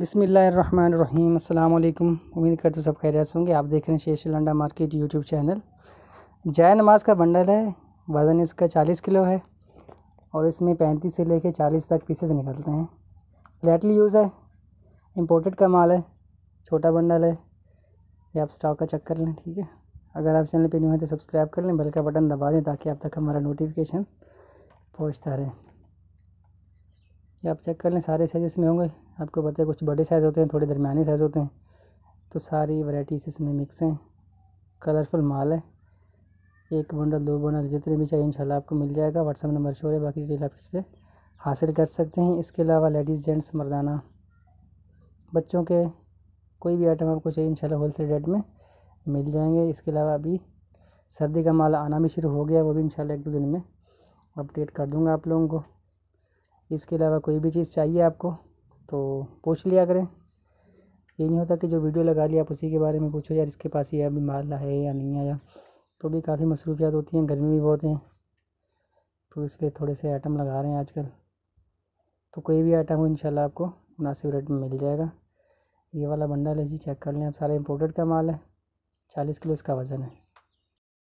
बसमीम अल्लाम उम्मीद करते सब खैरियत होंगे आप देख रहे हैं शेष लंडा मार्केट यूट्यूब चैनल जाय नमाज का बंडल है वज़न इसका चालीस किलो है और इसमें पैंतीस से लेकर चालीस तक पीसेस निकलते हैं लेटली यूज़ है इम्पोर्टेड का माल है छोटा बंडल है ये आप स्टॉक का चेक कर लें ठीक है अगर आप चैनल पर न्यू हैं तो सब्सक्राइब कर लें बल का बटन दबा दें ताकि आप तक हमारा नोटिफिकेशन पहुँचता रहे ये आप चेक कर लें सारे साइज़ इसमें होंगे आपको पता है कुछ बड़े साइज़ होते हैं थोड़े दरमिया साइज़ होते हैं तो सारी वैराइटीज़ इसमें मिक्स हैं कलरफुल माल है एक बंडल दो बंडल जितने भी चाहिए इंशाल्लाह आपको मिल जाएगा व्हाट्सअप नंबर शोर है बाकी डिटेल आप इस पर हासिल कर सकते हैं इसके अलावा लेडीज़ जेंट्स मर्दाना बच्चों के कोई भी आइटम आपको चाहिए इंशाल्लाह सेल रेट में मिल जाएंगे इसके अलावा अभी सर्दी का माल आना भी शुरू हो गया वो भी इंशाल्लाह एक दो दिन में अपडेट कर दूँगा आप लोगों को इसके अलावा कोई भी चीज़ चाहिए आपको तो पूछ लिया करें ये नहीं होता कि जो वीडियो लगा लिया आप उसी के बारे में पूछो यार इसके पास ये अभी माल है या नहीं आया तो भी काफ़ी मसरूफियात होती हैं गर्मी भी बहुत हैं तो इसलिए थोड़े से आइटम लगा रहे हैं आजकल तो कोई भी आइटम हो इन आपको मुनासिब रेट में मिल जाएगा ये वाला बंडल है जी चेक कर लें आप सारा इम्पोर्टेड का माल है चालीस किलो इसका वज़न है